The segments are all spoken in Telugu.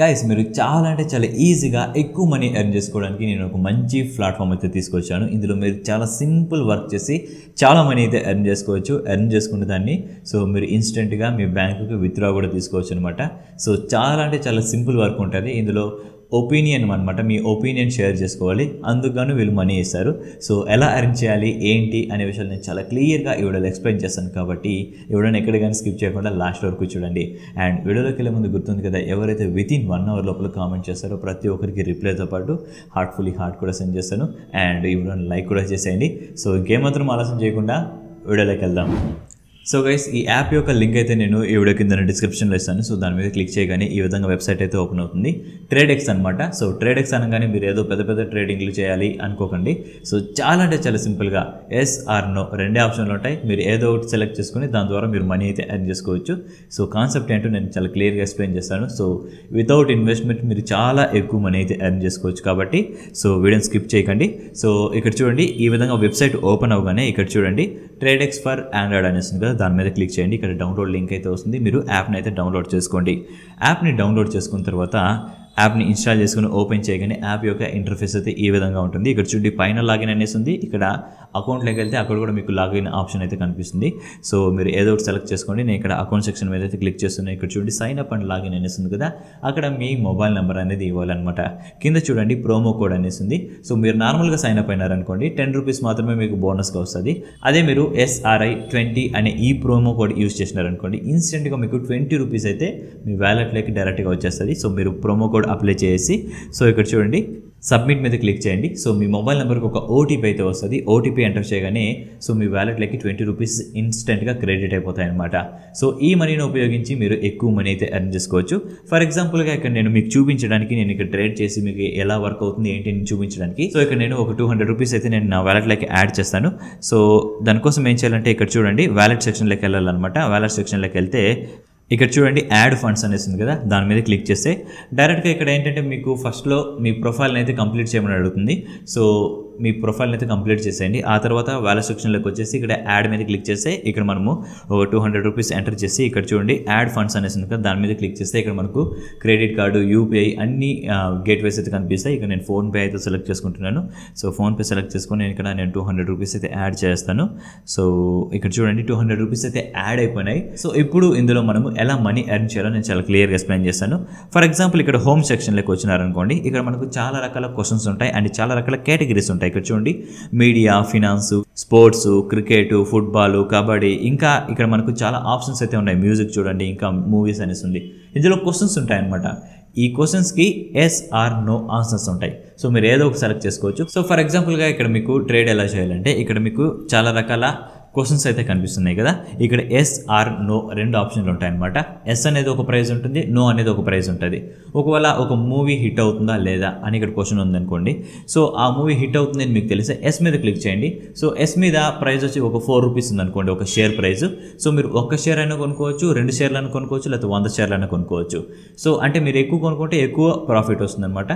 గైస్ మీరు చాలా అంటే చాలా ఈజీగా ఎక్కువ మనీ ఎర్న్ చేసుకోవడానికి నేను ఒక మంచి ప్లాట్ఫామ్ అయితే తీసుకొచ్చాను ఇందులో మీరు చాలా సింపుల్ వర్క్ చేసి చాలా మనీ అయితే ఎర్న్ చేసుకోవచ్చు ఎర్న్ చేసుకున్న దాన్ని సో మీరు ఇన్స్టెంట్గా మీ బ్యాంకుకి విత్డ్రా కూడా తీసుకోవచ్చు అనమాట సో చాలా అంటే చాలా సింపుల్ వర్క్ ఉంటుంది ఇందులో ఒపీనియన్ అనమాట మీ ఒపీనియన్ షేర్ చేసుకోవాలి అందుకు వీళ్ళు మనీ ఇస్తారు సో ఎలా అరేంజ్ చేయాలి ఏంటి అనే విషయాలు నేను చాలా క్లియర్గా ఈ వీడియోలో ఎక్స్ప్లెయిన్ చేస్తాను కాబట్టి ఈ వీడియోని ఎక్కడ కానీ స్కిప్ చేయకుండా లాస్ట్ వరకు చూడండి అండ్ వీడియోలోకి వెళ్ళే ముందు గుర్తుంది కదా ఎవరైతే విత్ ఇన్ వన్ అవర్ లోపల కామెంట్ చేస్తారో ప్రతి ఒక్కరికి రిప్లైతో పాటు హార్ట్ఫుల్లీ హార్ట్ కూడా సెండ్ చేస్తాను అండ్ ఈ వీడియోని లైక్ కూడా చేసేయండి సో ఇంకేమాత్రం ఆలస్యం చేయకుండా వీడియోలోకి వెళ్దాం సో గైస్ ఈ యాప్ యొక్క లింక్ అయితే నేను ఈ వీడియో కింద డిస్క్రిప్షన్లో ఇస్తాను సో దాని మీద క్లిక్ చేయగానే ఈ విధంగా వెబ్సైట్ అయితే ఓపెన్ అవుతుంది ట్రేడ్ ఎక్స్ అనమాట సో ట్రేడ్ ఎక్స్ అనగానే మీరు ఏదో పెద్ద పెద్ద ట్రేడింగ్లు చేయాలి అనుకోకండి సో చాలా అంటే చాలా సింపుల్గా ఎస్ ఆర్ నో రెండే ఆప్షన్లు ఉంటాయి మీరు ఏదో ఒకటి సెలెక్ట్ చేసుకుని దాని ద్వారా మీరు మనీ అయితే ఎర్న్ చేసుకోవచ్చు సో కాన్సెప్ట్ ఏంటో నేను చాలా క్లియర్గా ఎక్స్ప్లెయిన్ చేస్తాను సో వితౌట్ ఇన్వెస్ట్మెంట్ మీరు చాలా ఎక్కువ మనీ అయితే ఎర్న్ చేసుకోవచ్చు కాబట్టి సో వీడియోని స్కిప్ చేయకండి సో ఇక్కడ చూడండి ఈ విధంగా వెబ్సైట్ ఓపెన్ అవగానే ఇక్కడ చూడండి ట్రేడ్ ఎక్స్ ఫర్ ఆండ్రాయిడ్ అనేసి కదా దాని మీద క్లిక్ చేయండి ఇక్కడ డౌన్లోడ్ లింక్ అయితే వస్తుంది మీరు యాప్ని అయితే డౌన్లోడ్ చేసుకోండి యాప్ని డౌన్లోడ్ చేసుకున్న తర్వాత యాప్ని ఇన్స్టాల్ చేసుకుని ఓపెన్ చేయగానే యాప్ యొక్క ఇంటర్ఫేస్ అయితే ఈ విధంగా ఉంటుంది ఇక్కడ చూడండి పైన లాగిన్ అనేసి ఉంది ఇక్కడ అకౌంట్లోకి వెళ్తే అక్కడ కూడా మీకు లాగిన్ ఆప్షన్ అయితే కనిపిస్తుంది సో మీరు ఏదో ఒకటి సెలెక్ట్ చేసుకోండి నేను ఇక్కడ అకౌంట్ సెక్షన్ మీద అయితే క్లిక్ చేస్తున్నాను ఇక్కడ చూడండి సైన్ అప్ అండ్ లాగిన్ అనేసి ఉంది కదా అక్కడ మీ మొబైల్ నెంబర్ అనేది ఇవ్వాలన్నమాట కింద చూడండి ప్రోమో కోడ్ అనేసి ఉంది సో మీరు నార్మల్గా సైన్ అప్ అయినారనుకోండి టెన్ రూపీస్ మాత్రమే మీకు బోనస్గా వస్తుంది అదే మీరు ఎస్ఆర్ఐ ట్వంటీ అనే ఈ ప్రోమో కోడ్ యూస్ చేసినారనుకోండి ఇన్స్టెంట్గా మీకు ట్వంటీ రూపీస్ అయితే మీ వ్యాలెట్లోకి డైరెక్ట్గా వచ్చేస్తుంది సో మీరు ప్రోమో కోడ్ అప్లై చేసి సో ఇక్కడ చూడండి సబ్మిట్ మీద క్లిక్ చేయండి సో మీ మొబైల్ నెంబర్కి ఒక ఓటీపీ అయితే వస్తుంది ఓటీపీ ఎంటర్ చేయగానే సో మీ వ్యాలెట్లోకి ట్వంటీ రూపీస్ ఇన్స్టెంట్గా క్రెడిట్ అయిపోతాయి అనమాట సో ఈ మనీని ఉపయోగించి మీరు ఎక్కువ మనీ అయితే ఎర్న్ చేసుకోవచ్చు ఫర్ ఎగ్జాంపుల్గా ఇక్కడ నేను మీకు చూపించడానికి నేను ఇక్కడ ట్రేడ్ చేసి మీకు ఎలా వర్క్ అవుతుంది ఏంటి అని చూపించడానికి సో ఇక్కడ నేను ఒక టూ హండ్రెడ్ రూపీస్ అయితే నేను నా వ్యాలెట్లోకి యాడ్ చేస్తాను సో దానికోసం ఏం చేయాలంటే ఇక్కడ చూడండి వ్యాలెట్ సెక్షన్లోకి వెళ్ళాలన్నమాట వ్యాలెట్ సెక్షన్లోకి వెళ్తే ఇక్కడ చూడండి యాడ్ ఫండ్స్ అనేసి ఉంది కదా దాని మీద క్లిక్ చేస్తే డైరెక్ట్గా ఇక్కడ ఏంటంటే మీకు ఫస్ట్లో మీ ప్రొఫైల్ని అయితే కంప్లీట్ చేయమని అడుగుతుంది సో మీ ప్రొఫైల్ని అయితే కంప్లీట్ చేసేయండి ఆ తర్వాత వ్యాల సెక్షన్లోకి వచ్చేసి ఇక్కడ యాడ్ మీద క్లిక్ చేస్తే ఇక్కడ మనము ఒక టూ హండ్రెడ్ రూపీస్ ఎంటర్ చేసి ఇక్కడ చూడండి యాడ్ ఫండ్స్ అనేసి కదా దాని మీద క్లిక్ చేస్తే ఇక్కడ మనకు క్రెడిట్ కార్డు యూపీఐ అన్ని గేట్వేస్ అయితే కనిపిస్తాయి ఇక్కడ నేను ఫోన్పే అయితే సెలెక్ట్ చేసుకుంటున్నాను సో ఫోన్పే సెలెక్ట్ చేసుకొని నేను ఇక్కడ నేను టూ హండ్రెడ్ రూపీస్ అయితే యాడ్ చేస్తాను సో ఇక్కడ చూడండి టూ హండ్రెడ్ రూపీస్ అయితే యాడ్ అయిపోయినాయి సో ఇప్పుడు ఇందులో మనము ఎలా మనీ ఎర్న్ చేయాలో నేను చాలా క్లియర్గా ఎక్స్ప్లెయిన్ చేస్తాను ఫర్ ఎగ్జాంపుల్ ఇక్కడ హోమ్ సెక్షన్లోకి వచ్చినారనుకోండి ఇక్కడ మనకు చాలా రకాల క్వశ్చన్స్ ఉంటాయి అండ్ చాలా రకాల కేటగిరీస్ ఉంటాయి ఉంటాయి ఇక్కడ చూడండి media finance sports cricket football kabaddi ఇంకా ఇక్కడ మనకు చాలా ఆప్షన్స్ అయితే ఉన్నాయి మ్యూజిక్ చూడండి ఇంకా మూవీస్ అనేసి ఉంది ఇందులో క్వశ్చన్స్ ఉంటాయన్నమాట ఈ క్వశ్చన్స్కి ఎస్ ఆర్ నో ఆన్సర్స్ ఉంటాయి సో మీరు ఏదో ఒక సెలెక్ట్ చేసుకోవచ్చు సో ఫర్ ఎగ్జాంపుల్గా ఇక్కడ మీకు ట్రేడ్ ఎలా చేయాలంటే ఇక్కడ మీకు చాలా రకాల క్వశ్చన్స్ అయితే కనిపిస్తున్నాయి కదా ఇక్కడ ఎస్ ఆర్ నో రెండు ఆప్షన్లు అనమాట ఎస్ అనేది ఒక ప్రైజ్ ఉంటుంది నో అనేది ఒక ప్రైజ్ ఉంటుంది ఒకవేళ ఒక మూవీ హిట్ అవుతుందా లేదా అని ఇక్కడ క్వశ్చన్ ఉందనుకోండి సో ఆ మూవీ హిట్ అవుతుందని మీకు తెలిసే ఎస్ మీద క్లిక్ చేయండి సో ఎస్ మీద ప్రైజ్ వచ్చి ఒక ఫోర్ రూపీస్ ఉందనుకోండి ఒక షేర్ ప్రైజ్ సో మీరు ఒక్క షేర్ అయినా కొనుక్కోవచ్చు రెండు షేర్లు అయినా కొనుక్కోవచ్చు లేకపోతే వంద షేర్లు అయినా కొనుక్కోవచ్చు సో అంటే మీరు ఎక్కువ కొనుక్కుంటే ఎక్కువ ప్రాఫిట్ వస్తుందన్నమాట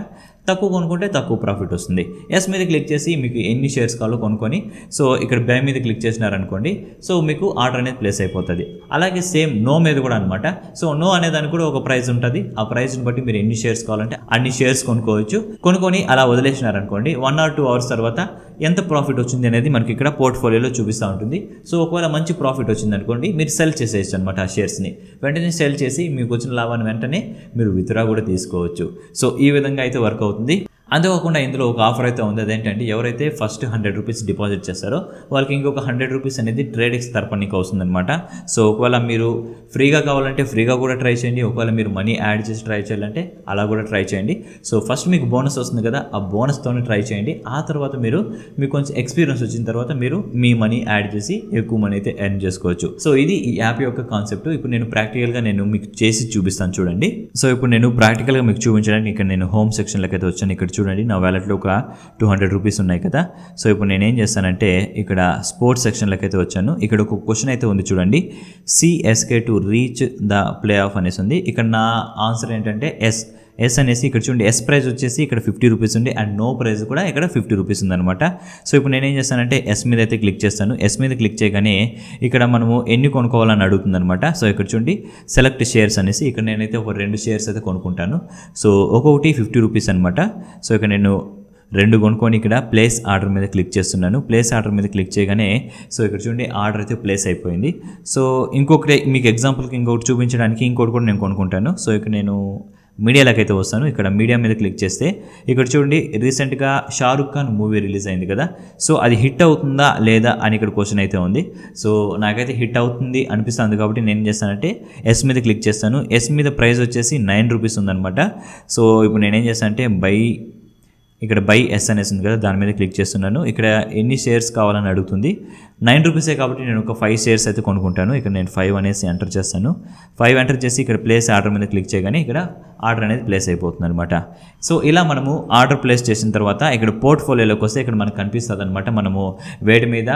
తక్కువ కొనుక్కుంటే తక్కువ ప్రాఫిట్ వస్తుంది ఎస్ మీద క్లిక్ చేసి మీకు ఎన్ని షేర్స్ కావాలో కొనుక్కొని సో ఇక్కడ బ్యాంక్ మీద క్లిక్ చేసినారనుకోండి సో మీకు ఆర్డర్ అనేది ప్లేస్ అయిపోతుంది అలాగే సేమ్ నో మీద కూడా అనమాట సో నో దానికి కూడా ఒక ప్రైస్ ఉంటుంది ఆ ప్రైస్ని బట్టి మీరు ఎన్ని షేర్స్ కావాలంటే అన్ని షేర్స్ కొనుక్కోవచ్చు కొనుక్కొని అలా వదిలేసినారనుకోండి వన్ ఆర్ టూ అవర్స్ తర్వాత ఎంత ప్రాఫిట్ వచ్చింది అనేది మనకి ఇక్కడ పోర్ట్ఫోలియోలో చూపిస్తూ ఉంటుంది సో ఒకవేళ మంచి ప్రాఫిట్ వచ్చింది అనుకోండి మీరు సెల్ చేసేయచ్చు అనమాట ఆ షేర్స్ని వెంటనే సెల్ చేసి మీకు వచ్చిన లాభాన్ని వెంటనే మీరు విత్డ్రా కూడా తీసుకోవచ్చు సో ఈ విధంగా అయితే వర్క్ అవుతుంది అవుతుంది అంతేకాకుండా ఇందులో ఒక ఆఫర్ అయితే ఉంది అదేంటంటే ఎవరైతే ఫస్ట్ హండ్రెడ్ రూపీస్ డిపాజిట్ చేస్తారో వాళ్ళకి ఇంకొక హండ్రెడ్ రూపీస్ అనేది ట్రేడెక్స్ తరపు నీకు వస్తుందన్నమాట సో ఒకవేళ మీరు ఫ్రీగా కావాలంటే ఫ్రీగా కూడా ట్రై చేయండి ఒకవేళ మీరు మనీ యాడ్ చేసి ట్రై చేయాలంటే అలా కూడా ట్రై చేయండి సో ఫస్ట్ మీకు బోనస్ వస్తుంది కదా ఆ బోనస్తో ట్రై చేయండి ఆ తర్వాత మీరు మీకు కొంచెం ఎక్స్పీరియన్స్ వచ్చిన తర్వాత మీరు మీ మనీ యాడ్ చేసి ఎక్కువ మనీ అయితే ఎర్న్ చేసుకోవచ్చు సో ఇది ఈ యాప్ యొక్క కాన్సెప్ట్ ఇప్పుడు నేను ప్రాక్టికల్గా నేను మీకు చేసి చూపిస్తాను చూడండి సో ఇప్పుడు నేను ప్రాక్టికల్గా మీకు చూపించడానికి ఇక్కడ నేను హోమ్ సెక్షన్లోకి అయితే వచ్చాను ఇక్కడ చూడండి నా వ్యాలెట్లో ఒక టూ హండ్రెడ్ రూపీస్ ఉన్నాయి కదా సో ఇప్పుడు నేనేం చేస్తానంటే ఇక్కడ స్పోర్ట్స్ సెక్షన్లోకి అయితే వచ్చాను ఇక్కడ ఒక క్వశ్చన్ అయితే ఉంది చూడండి CSK to reach the play off అనేసి ఉంది ఇక్కడ నా ఆన్సర్ ఏంటంటే ఎస్ ఎస్ అనేసి ఇక్కడ చూడండి ఎస్ ప్రైజ్ వచ్చేసి ఇక్కడ ఫిఫ్టీ రూపీస్ ఉంది అండ్ నో ప్రైజ్ కూడా ఇక్కడ ఫిఫ్టీ రూపీస్ అనమాట సో ఇప్పుడు నేనేం చేస్తానంటే ఎస్ మీద అయితే క్లిక్ చేస్తాను ఎస్ మీద క్లిక్ చేయగానే ఇక్కడ మనము ఎన్ని కొనుక్కోవాలని అడుగుతుంది అనమాట సో ఇక్కడ చూడండి సెలెక్ట్ షేర్స్ అనేసి ఇక్కడ నేనైతే ఒక రెండు షేర్స్ అయితే కొనుక్కుంటాను సో ఒక్కొక్కటి ఫిఫ్టీ రూపీస్ అనమాట సో ఇక్కడ నేను రెండు కొనుక్కొని ఇక్కడ ప్లేస్ ఆర్డర్ మీద క్లిక్ చేస్తున్నాను ప్లేస్ ఆర్డర్ మీద క్లిక్ చేయగానే సో ఇక్కడ చూడండి ఆర్డర్ అయితే ప్లేస్ అయిపోయింది సో ఇంకొకటి మీకు ఎగ్జాంపుల్కి ఇంకొకటి చూపించడానికి ఇంకోటి కూడా నేను కొనుక్కుంటాను సో ఇక్కడ నేను అయితే వస్తాను ఇక్కడ మీడియా మీద క్లిక్ చేస్తే ఇక్కడ చూడండి రీసెంట్గా షారుఖ్ ఖాన్ మూవీ రిలీజ్ అయింది కదా సో అది హిట్ అవుతుందా లేదా అని ఇక్కడ క్వశ్చన్ అయితే ఉంది సో నాకైతే హిట్ అవుతుంది అనిపిస్తుంది కాబట్టి నేను ఏం చేస్తానంటే ఎస్ మీద క్లిక్ చేస్తాను ఎస్ మీద ప్రైస్ వచ్చేసి నైన్ రూపీస్ ఉందనమాట సో ఇప్పుడు నేనేం చేస్తానంటే బై ఇక్కడ బై ఎస్ అనేసి ఉంది కదా దాని మీద క్లిక్ చేస్తున్నాను ఇక్కడ ఎన్ని షేర్స్ కావాలని అడుగుతుంది నైన్ రూపీసే కాబట్టి నేను ఒక ఫైవ్ షేర్స్ అయితే కొనుక్కుంటాను ఇక్కడ నేను ఫైవ్ అనేసి ఎంటర్ చేస్తాను ఫైవ్ ఎంటర్ చేసి ఇక్కడ ప్లేస్ ఆర్డర్ మీద క్లిక్ చేయగానే ఇక్కడ ఆర్డర్ అనేది ప్లేస్ అయిపోతుంది అనమాట సో ఇలా మనము ఆర్డర్ ప్లేస్ చేసిన తర్వాత ఇక్కడ పోర్ట్ఫోలియోలోకి వస్తే ఇక్కడ మనకు కనిపిస్తుంది అనమాట మనము వేటి మీద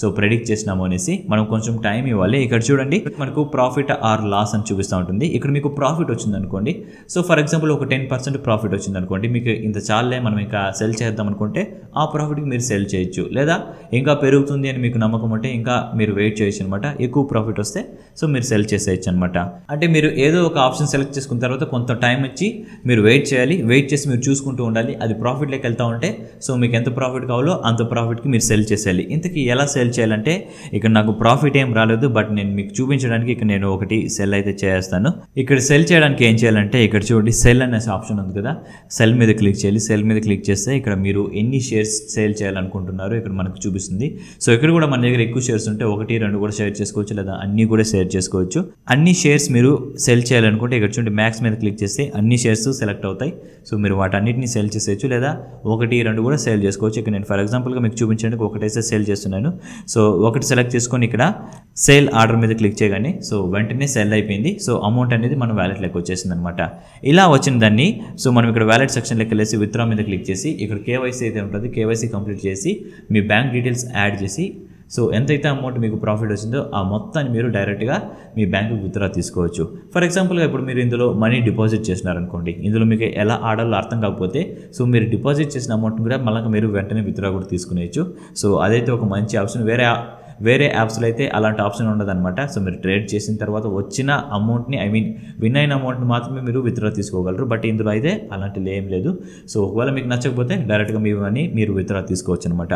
సో ప్రెడిక్ట్ చేసినాము అనేసి మనం కొంచెం టైం ఇవ్వాలి ఇక్కడ చూడండి మనకు ప్రాఫిట్ ఆర్ లాస్ అని చూపిస్తూ ఉంటుంది ఇక్కడ మీకు ప్రాఫిట్ వచ్చింది అనుకోండి సో ఫర్ ఎగ్జాంపుల్ ఒక టెన్ పర్సెంట్ ప్రాఫిట్ వచ్చింది అనుకోండి మీకు ఇంత చాలే మనం ఇంకా సెల్ చేద్దాం అనుకుంటే ఆ ప్రాఫిట్కి మీరు సెల్ చేయొచ్చు లేదా ఇంకా పెరుగుతుంది అని మీకు నమ్మకం ఉంటే ఇంకా మీరు వెయిట్ చేయొచ్చు అనమాట ఎక్కువ ప్రాఫిట్ వస్తే సో మీరు సెల్ చేసేయచ్చు అనమాట అంటే మీరు ఏదో ఒక ఆప్షన్ సెలెక్ట్ చేసుకున్న తర్వాత కొంత టైం ఇచ్చి మీరు వెయిట్ చేయాలి వెయిట్ చేసి మీరు చూసుకుంటూ ఉండాలి అది ప్రాఫిట్లోకి వెళ్తూ ఉంటే సో మీకు ఎంత ప్రాఫిట్ కావాలో అంత ప్రాఫిట్కి మీరు సెల్ చేసేయాలి ఇంతకీ ఎలా సెల్ సెల్ చేయాలంటే ఇక్కడ నాకు ప్రాఫిట్ ఏం రాలేదు బట్ నేను మీకు చూపించడానికి ఇక్కడ నేను ఒకటి సెల్ అయితే చేస్తాను ఇక్కడ సెల్ చేయడానికి ఏం చేయాలంటే ఇక్కడ చూడండి సెల్ అనేసి ఆప్షన్ ఉంది కదా సెల్ మీద క్లిక్ చేయాలి సెల్ మీద క్లిక్ చేస్తే ఇక్కడ మీరు ఎన్ని షేర్స్ సేల్ చేయాలనుకుంటున్నారో ఇక్కడ మనకు చూపిస్తుంది సో ఇక్కడ కూడా మన దగ్గర ఎక్కువ షేర్స్ ఉంటే ఒకటి రెండు కూడా షేర్ చేసుకోవచ్చు లేదా అన్ని కూడా షేర్ చేసుకోవచ్చు అన్ని షేర్స్ మీరు సెల్ చేయాలనుకుంటే ఇక్కడ చూడండి మ్యాక్స్ మీద క్లిక్ చేస్తే అన్ని షేర్స్ సెలెక్ట్ అవుతాయి సో మీరు వాటన్నిటిని సెల్ చేసేయచ్చు లేదా ఒకటి రెండు కూడా సేల్ చేసుకోవచ్చు ఇక్కడ నేను ఫర్ ఎగ్జాంపుల్గా మీకు చూపించడానికి ఒకటైతే సేల్ చేస్తున్నాను సో ఒకటి సెలెక్ట్ చేసుకొని ఇక్కడ సేల్ ఆర్డర్ మీద క్లిక్ చేయగానే సో వెంటనే సెల్ అయిపోయింది సో అమౌంట్ అనేది వ్యాలెట్ వ్యాలెట్లోకి వచ్చేసింది అనమాట ఇలా వచ్చిన దాన్ని సో మనం ఇక్కడ వ్యాలెట్ సెక్షన్లోకి వెళ్ళేసి విత్డ్రా మీద క్లిక్ చేసి ఇక్కడ కేవైసీ అయితే ఉంటుంది కేవైసీ కంప్లీట్ చేసి మీ బ్యాంక్ డీటెయిల్స్ యాడ్ చేసి సో ఎంతైతే అమౌంట్ మీకు ప్రాఫిట్ వచ్చిందో ఆ మొత్తాన్ని మీరు డైరెక్ట్గా మీ బ్యాంకు విత్డ్రా తీసుకోవచ్చు ఫర్ ఎగ్జాంపుల్గా ఇప్పుడు మీరు ఇందులో మనీ డిపాజిట్ చేసినారనుకోండి ఇందులో మీకు ఎలా ఆడాలో అర్థం కాకపోతే సో మీరు డిపాజిట్ చేసిన అమౌంట్ కూడా మళ్ళీ మీరు వెంటనే విత్డ్రా కూడా తీసుకునేయచ్చు సో అదైతే ఒక మంచి ఆప్షన్ వేరే వేరే యాప్స్లో అయితే అలాంటి ఆప్షన్ ఉండదన్నమాట సో మీరు ట్రేడ్ చేసిన తర్వాత వచ్చిన అమౌంట్ని ఐ మీన్ విన్ అయిన అమౌంట్ని మాత్రమే మీరు విత్డ్రా తీసుకోగలరు బట్ ఇందులో అయితే అలాంటి లేం లేదు సో ఒకవేళ మీకు నచ్చకపోతే డైరెక్ట్గా మీ మనీ మీరు విత్డ్రా తీసుకోవచ్చు అనమాట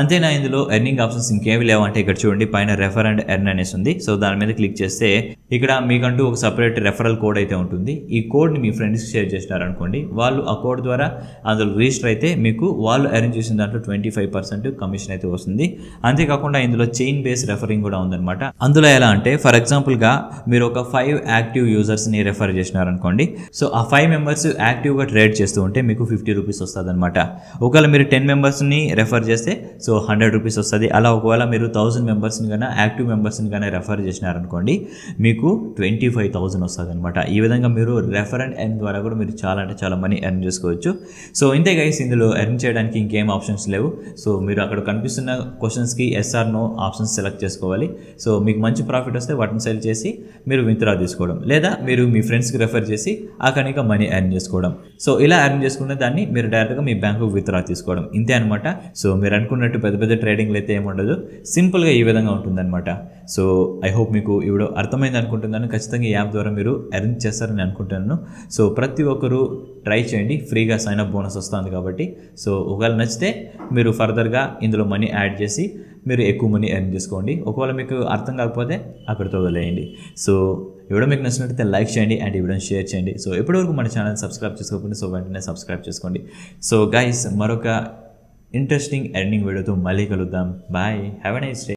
అంతేనా ఇందులో ఎర్నింగ్ ఆప్షన్స్ ఇంకేమి లేవంటే ఇక్కడ చూడండి పైన రెఫర్ అండ్ ఎర్న్ అనేసి ఉంది సో దాని మీద క్లిక్ చేస్తే ఇక్కడ మీకంటూ ఒక సపరేట్ రెఫరల్ కోడ్ అయితే ఉంటుంది ఈ కోడ్ని మీ ఫ్రెండ్స్కి షేర్ చేసినారనుకోండి వాళ్ళు ఆ కోడ్ ద్వారా అందులో రిజిస్టర్ అయితే మీకు వాళ్ళు అరేంజ్ చేసిన దాంట్లో ట్వంటీ ఫైవ్ పర్సెంట్ కమిషన్ అయితే వస్తుంది అంతేకాకుండా ఇందులో చైన్ బేస్ రెఫరింగ్ కూడా ఉందన్నమాట అందులో ఎలా అంటే ఫర్ ఎగ్జాంపుల్గా మీరు ఒక ఫైవ్ యాక్టివ్ యూజర్స్ని రెఫర్ చేసినారనుకోండి సో ఆ ఫైవ్ మెంబర్స్ యాక్టివ్గా ట్రేడ్ చేస్తూ ఉంటే మీకు ఫిఫ్టీ రూపీస్ వస్తుంది ఒకవేళ మీరు టెన్ మెంబర్స్ని రెఫర్ చేస్తే సో హండ్రెడ్ రూపీస్ వస్తుంది అలా ఒకవేళ మీరు థౌసండ్ మెంబర్స్ని కన్నా యాక్టివ్ మెంబర్స్ని కన్నా రెఫర్ చేసినారనుకోండి మీకు ట్వంటీ ఫైవ్ థౌసండ్ వస్తుంది అనమాట ఈ విధంగా మీరు రెఫర్ అండ్ ఎర్న్ ద్వారా కూడా మీరు చాలా అంటే చాలా మనీ ఎర్న్ చేసుకోవచ్చు సో ఇంతే గైస్ ఇందులో ఎర్న్ చేయడానికి ఇంకేం ఆప్షన్స్ లేవు సో మీరు అక్కడ కనిపిస్తున్న క్వశ్చన్స్కి ఎస్ఆర్ నో ఆప్షన్స్ సెలెక్ట్ చేసుకోవాలి సో మీకు మంచి ప్రాఫిట్ వస్తే వాటిని సెల్ చేసి మీరు విత్డ్రా తీసుకోవడం లేదా మీరు మీ ఫ్రెండ్స్కి రెఫర్ చేసి ఆ కనుక మనీ ఎర్న్ చేసుకోవడం సో ఇలా ఎర్న్ చేసుకున్న దాన్ని మీరు డైరెక్ట్గా మీ బ్యాంకు విత్డ్రా తీసుకోవడం ఇంతే అనమాట సో మీరు అనుకున్నట్టు చెప్పినట్టు పెద్ద పెద్ద ట్రేడింగ్లు అయితే ఏముండదు సింపుల్గా ఈ విధంగా ఉంటుందన్నమాట సో ఐ హోప్ మీకు ఇవిడో అర్థమైంది అనుకుంటున్నాను ఖచ్చితంగా ఈ యాప్ ద్వారా మీరు అరేంజ్ చేస్తారని అనుకుంటున్నాను సో ప్రతి ఒక్కరూ ట్రై చేయండి ఫ్రీగా సైన్ అప్ బోనస్ వస్తుంది కాబట్టి సో ఒకవేళ నచ్చితే మీరు ఫర్దర్గా ఇందులో మనీ యాడ్ చేసి మీరు ఎక్కువ మనీ అరేంజ్ చేసుకోండి ఒకవేళ మీకు అర్థం కాకపోతే అక్కడితో వదిలేయండి సో ఎవడో మీకు నచ్చినట్టయితే లైక్ చేయండి అండ్ ఇవ్వడం షేర్ చేయండి సో ఎప్పటివరకు మన ఛానల్ సబ్స్క్రైబ్ చేసుకోకుండా సో వెంటనే సబ్స్క్రైబ్ చేసుకోండి సో గైస్ మరొక ఇంట్రెస్టింగ్ ఎర్నింగ్ వీడియోతో మళ్ళీ కలుద్దాం bye have a nice day